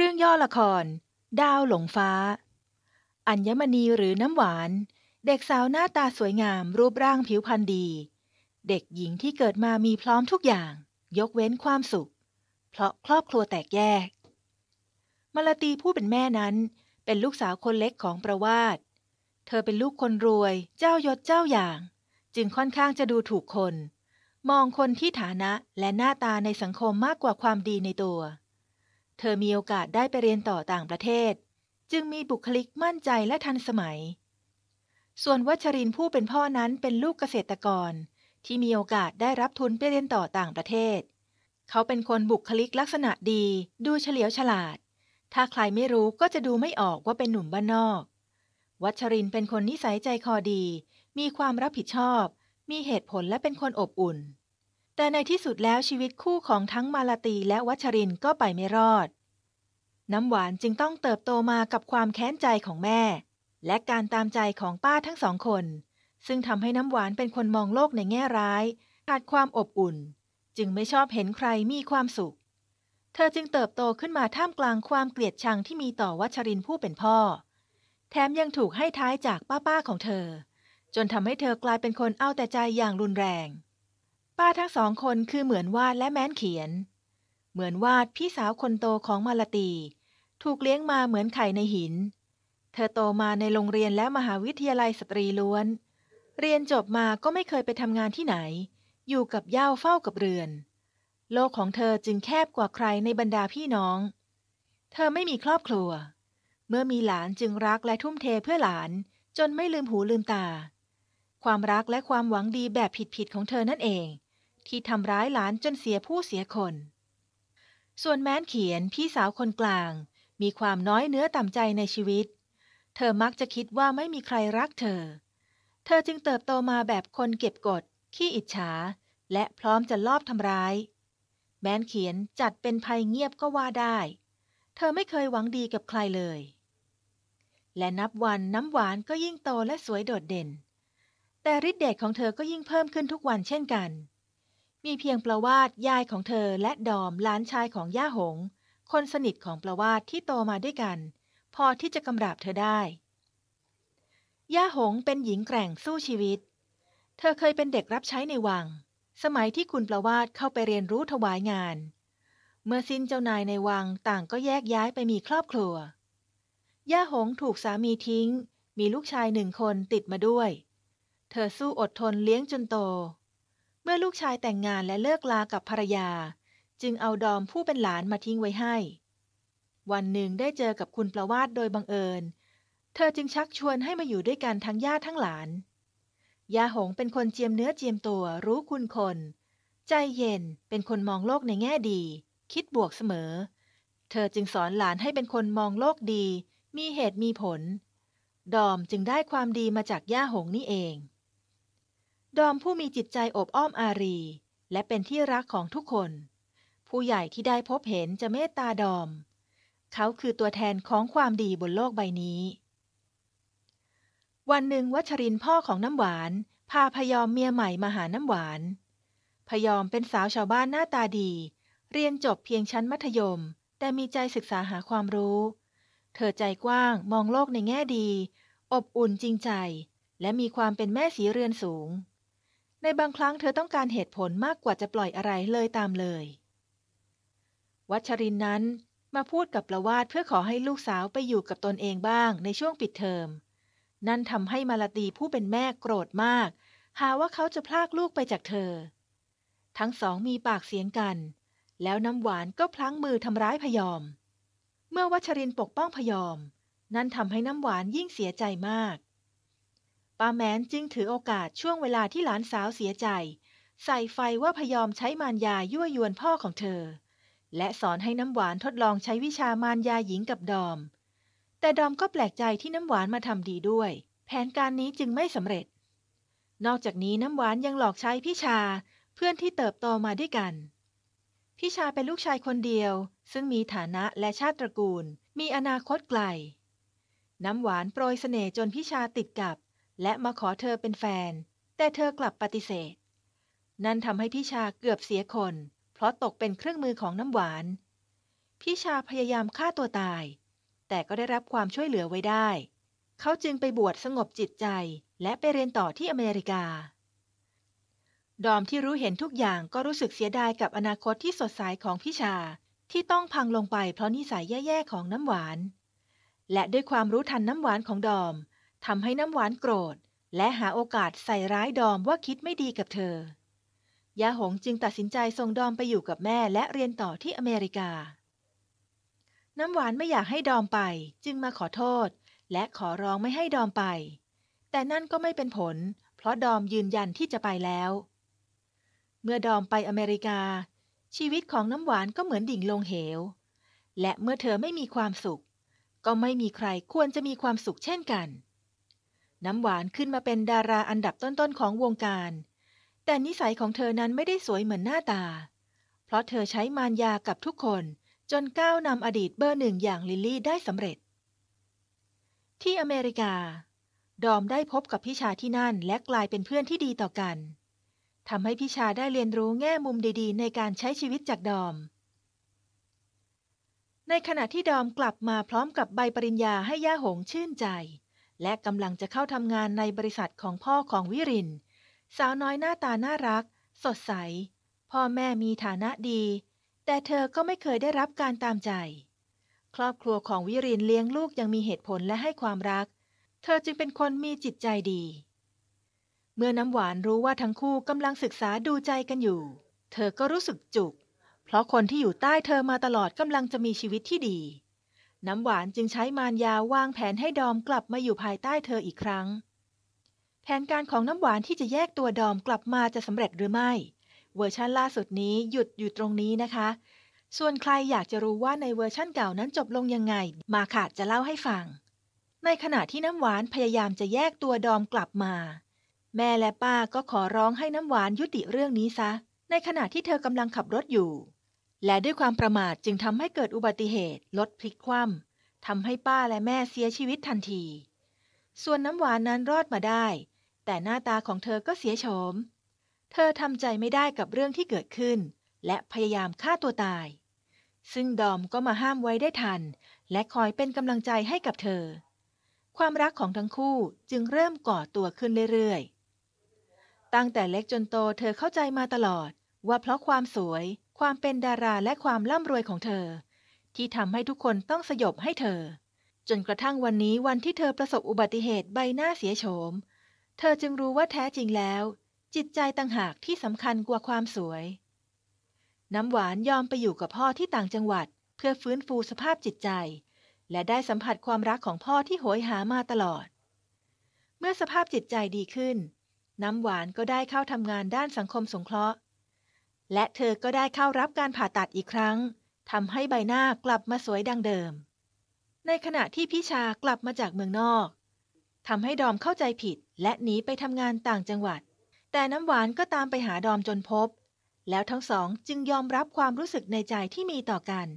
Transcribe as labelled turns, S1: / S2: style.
S1: เรื่องย่อละคร ดาวหลงฟ้า อัญมณีหรือน้ำหวาน เด็กสาวหน้าตาสวยงามรูปร่างผิวพรรณดี เด็กหญิงที่เกิดมามีพร้อมทุกอย่าง ยกเว้นความสุข เพราะครอบครัวแตกแยก มลตีผู้เป็นแม่นั้นเป็นลูกสาวคนเล็กของประวาสเธอเป็นลูกคนรวยเจ้ายศเจ้าอย่าง จึงค่อนข้างจะดูถูกคน มองคนที่ฐานะและหน้าตาในสังคมมากกว่าความดีในตัวเธอมีโอกาสได้ไปเรียนต่อต่างประเทศ จึงมีบุคลิกมั่นใจและทันสมัย ส่วนวัชรินผู้เป็นพ่อนั้นเป็นลูกเกษตรกรที่มีโอกาสได้รับทุนไปเรียนต่อต่างประเทศ เขาเป็นคนบุคลิกลักษณะดี ดูเฉลียวฉลาด ถ้าใครไม่รู้ก็จะดูไม่ออกว่าเป็นหนุ่มบ้านนอก วัชรินเป็นคนนิสัยใจคอดี มีความรับผิดชอบ มีเหตุผลและเป็นคนอบอุ่นแต่ในที่สุดแล้วชีวิตคู่ของทั้งมาลาตีและวัชรินก็ไปไม่รอด น้ำหวานจึงต้องเติบโตมากับความแค้นใจของแม่ และการตามใจของป้าทั้งสองคน ซึ่งทำให้น้ำหวานเป็นคนมองโลกในแง่ร้ายขาดความอบอุ่น จึงไม่ชอบเห็นใครมีความสุข เธอจึงเติบโตขึ้นมาท่ามกลางความเกลียดชังที่มีต่อวัชรินผู้เป็นพ่อ แถมยังถูกให้ท้ายจากป้าๆของเธอ จนทำให้เธอกลายเป็นคนเอาแต่ใจอย่างรุนแรงป้าทั้งสองคนคือเหมือนวาดและแม้นเขียน เหมือนวาดพี่สาวคนโตของมาลตี ถูกเลี้ยงมาเหมือนไข่ในหิน เธอโตมาในโรงเรียนและมหาวิทยาลัยสตรีล้วน เรียนจบมาก็ไม่เคยไปทำงานที่ไหน อยู่กับย่าเฝ้ากับเรือน โลกของเธอจึงแคบกว่าใครในบรรดาพี่น้อง เธอไม่มีครอบครัว เมื่อมีหลานจึงรักและทุ่มเทเพื่อหลานจนไม่ลืมหูลืมตา ความรักและความหวังดีแบบผิดๆของเธอนั่นเองที่ทำร้ายหลานจนเสียผู้เสียคน ส่วนแม้นเขียนพี่สาวคนกลาง มีความน้อยเนื้อต่ำใจในชีวิต เธอมักจะคิดว่าไม่มีใครรักเธอ เธอจึงเติบโตมาแบบคนเก็บกดขี้อิจฉา และพร้อมจะลอบทำร้าย แม้นเขียนจัดเป็นภัยเงียบก็ว่าได้ เธอไม่เคยหวังดีกับใครเลย และนับวันน้ำหวานก็ยิ่งโตและสวยโดดเด่น แต่ฤทธิ์เดชของเธอก็ยิ่งเพิ่มขึ้นทุกวันเช่นกันมีเพียงประวาดยายของเธอและดอมหลานชายของย่าหง คนสนิทของประวาดที่โตมาด้วยกันพอที่จะกำราบเธอได้ย่าหงเป็นหญิงแกร่งสู้ชีวิต เธอเคยเป็นเด็กรับใช้ในวัง สมัยที่คุณประวาดเข้าไปเรียนรู้ถวายงาน เมื่อสิ้นเจ้านายในวังต่างก็แยกย้ายไปมีครอบครัวย่าหงถูกสามีทิ้ง มีลูกชายหนึ่งคนติดมาด้วย เธอสู้อดทนเลี้ยงจนโตเมื่อลูกชายแต่งงานและเลิกลา กับภรรยา จึงเอาดอมผู้เป็นหลานมาทิ้งไว้ให้ วันหนึ่งได้เจอกับคุณประวาดโดยบังเอิญ เธอจึงชักชวนให้มาอยู่ด้วยกันทั้งญาติทั้งหลานยาหงเป็นคนเจียมเนื้อเจียมตัว รู้คุณคน ใจเย็น เป็นคนมองโลกในแง่ดี คิดบวกเสมอ เธอจึงสอนหลานให้เป็นคนมองโลกดี มีเหตุมีผล ดอมจึงได้ความดีมาจากย่าหงนี่เองดอมผู้มีจิตใจอบอ้อมอารี และเป็นที่รักของทุกคน ผู้ใหญ่ที่ได้พบเห็นจะเมตตาดอม เขาคือตัวแทนของความดีบนโลกใบนี้ วันหนึ่งวัชรินพ่อของน้ำหวาน พาพยอมเมียใหม่มาหาน้ำหวาน พยอมเป็นสาวชาวบ้านหน้าตาดีเรียนจบเพียงชั้นมัธยม แต่มีใจศึกษาหาความรู้ เธอใจกว้างมองโลกในแง่ดี อบอุ่นจริงใจ และมีความเป็นแม่สีเรือนสูงในบางครั้งเธอต้องการเหตุผลมากกว่าจะปล่อยอะไรเลยตามเลย วัชรินนั้นมาพูดกับประวาดเพื่อขอให้ลูกสาวไปอยู่กับตนเองบ้างในช่วงปิดเทอม นั่นทำให้มาลาตีผู้เป็นแม่โกรธมาก หาว่าเขาจะพลากลูกไปจากเธอ ทั้งสองมีปากเสียงกัน แล้วน้ำหวานก็พลั้งมือทำร้ายพยอม เมื่อวัชรินปกป้องพยอม นั่นทำให้น้ำหวานยิ่งเสียใจมากป้าแมนจึงถือโอกาสช่วงเวลาที่หลานสาวเสียใจ ใส่ไฟว่าพยอมใช้มารยายั่วยวนพ่อของเธอ และสอนให้น้ำหวานทดลองใช้วิชามารยาหญิงกับดอม แต่ดอมก็แปลกใจที่น้ำหวานมาทำดีด้วย แผนการนี้จึงไม่สำเร็จ นอกจากนี้น้ำหวานยังหลอกใช้พี่ชา เพื่อนที่เติบโตมาด้วยกันพี่ชาเป็นลูกชายคนเดียว ซึ่งมีฐานะและชาติตระกูล มีอนาคตไกลน้ำหวานโปรยเสน่ห์จนพี่ชาติดกับและมาขอเธอเป็นแฟน แต่เธอกลับปฏิเสธ นั่นทำให้พี่ชาเกือบเสียคน เพราะตกเป็นเครื่องมือของน้ำหวาน พี่ชาพยายามฆ่าตัวตาย แต่ก็ได้รับความช่วยเหลือไว้ได้ เขาจึงไปบวชสงบจิตใจและไปเรียนต่อที่อเมริกา ดอมที่รู้เห็นทุกอย่างก็รู้สึกเสียดายกับอนาคตที่สดใสของพี่ชาที่ต้องพังลงไปเพราะนิสัยแย่ๆของน้ำหวาน และด้วยความรู้ทันน้ำหวานของดอมทำให้น้ำหวานโกรธ และหาโอกาสใส่ร้ายดอมว่าคิดไม่ดีกับเธอ ยาหงจึงตัดสินใจส่งดอมไปอยู่กับแม่และเรียนต่อที่อเมริกา น้ำหวานไม่อยากให้ดอมไปจึงมาขอโทษ และขอร้องไม่ให้ดอมไป แต่นั่นก็ไม่เป็นผล เพราะดอมยืนยันที่จะไปแล้ว เมื่อดอมไปอเมริกา ชีวิตของน้ำหวานก็เหมือนดิ่งลงเหว และเมื่อเธอไม่มีความสุข ก็ไม่มีใครควรจะมีความสุขเช่นกันน้ำหวานขึ้นมาเป็นดาราอันดับต้นๆของวงการ แต่นิสัยของเธอนั้นไม่ได้สวยเหมือนหน้าตา เพราะเธอใช้มารยากับทุกคนจนก้าวนำอดีตเบอร์หนึ่งอย่างลิลลี่ได้สำเร็จ ที่อเมริกา ดอมได้พบกับพิชาที่นั่นและกลายเป็นเพื่อนที่ดีต่อกัน ทำให้พิชาได้เรียนรู้แง่มุมดีๆ ในการใช้ชีวิตจากดอม ในขณะที่ดอมกลับมาพร้อมกับใบปริญญาให้ย่าหงชื่นใจและกำลังจะเข้าทำงานในบริษัทของพ่อของวิริน สาวน้อยหน้าตาน่ารัก สดใส พ่อแม่มีฐานะดี แต่เธอก็ไม่เคยได้รับการตามใจ ครอบครัวของวิรินเลี้ยงลูกยังมีเหตุผลและให้ความรัก เธอจึงเป็นคนมีจิตใจดี เมื่อน้ำหวานรู้ว่าทั้งคู่กำลังศึกษาดูใจกันอยู่ เธอก็รู้สึกจุก เพราะคนที่อยู่ใต้เธอมาตลอดกำลังจะมีชีวิตที่ดีน้ำหวานจึงใช้มารยาวางแผนให้ดอมกลับมาอยู่ภายใต้เธออีกครั้ง แผนการของน้ำหวานที่จะแยกตัวดอมกลับมาจะสำเร็จหรือไม่ เวอร์ชันล่าสุดนี้หยุดอยู่ตรงนี้นะคะ ส่วนใครอยากจะรู้ว่าในเวอร์ชั่นเก่านั้นจบลงยังไง มาค่ะจะเล่าให้ฟัง ในขณะที่น้ำหวานพยายามจะแยกตัวดอมกลับมา แม่และป้าก็ขอร้องให้น้ำหวานยุติเรื่องนี้ซะ ในขณะที่เธอกำลังขับรถอยู่และด้วยความประมาทจึงทำให้เกิดอุบัติเหตุรถพลิกคว่ำทำให้ป้าและแม่เสียชีวิตทันที ส่วนน้ำหวานนั้นรอดมาได้ แต่หน้าตาของเธอก็เสียโฉม เธอทำใจไม่ได้กับเรื่องที่เกิดขึ้น และพยายามฆ่าตัวตาย ซึ่งดอมก็มาห้ามไว้ได้ทัน และคอยเป็นกำลังใจให้กับเธอ ความรักของทั้งคู่จึงเริ่มก่อตัวขึ้นเรื่อยๆตั้งแต่เล็กจนโตเธอเข้าใจมาตลอด ว่าเพราะความสวยความเป็นดาราและความร่ำรวยของเธอ ที่ทำให้ทุกคนต้องสยบให้เธอ จนกระทั่งวันนี้วันที่เธอประสบอุบัติเหตุใบหน้าเสียโฉม เธอจึงรู้ว่าแท้จริงแล้ว จิตใจต่างหากที่สำคัญกว่าความสวย น้ำหวานยอมไปอยู่กับพ่อที่ต่างจังหวัดเพื่อฟื้นฟูสภาพจิตใจ และได้สัมผัสความรักของพ่อที่โหยหามาตลอด เมื่อสภาพจิตใจดีขึ้น น้ำหวานก็ได้เข้าทำงานด้านสังคมสงเคราะห์และเธอก็ได้เข้ารับการผ่าตัดอีกครั้งทำให้ใบหน้ากลับมาสวยดังเดิม ในขณะที่พี่ชากลับมาจากเมืองนอกทำให้ดอมเข้าใจผิด และหนีไปทำงานต่างจังหวัด แต่น้ำหวานก็ตามไปหาดอมจนพบ แล้วทั้งสองจึงยอมรับความรู้สึกในใจที่มีต่อกัน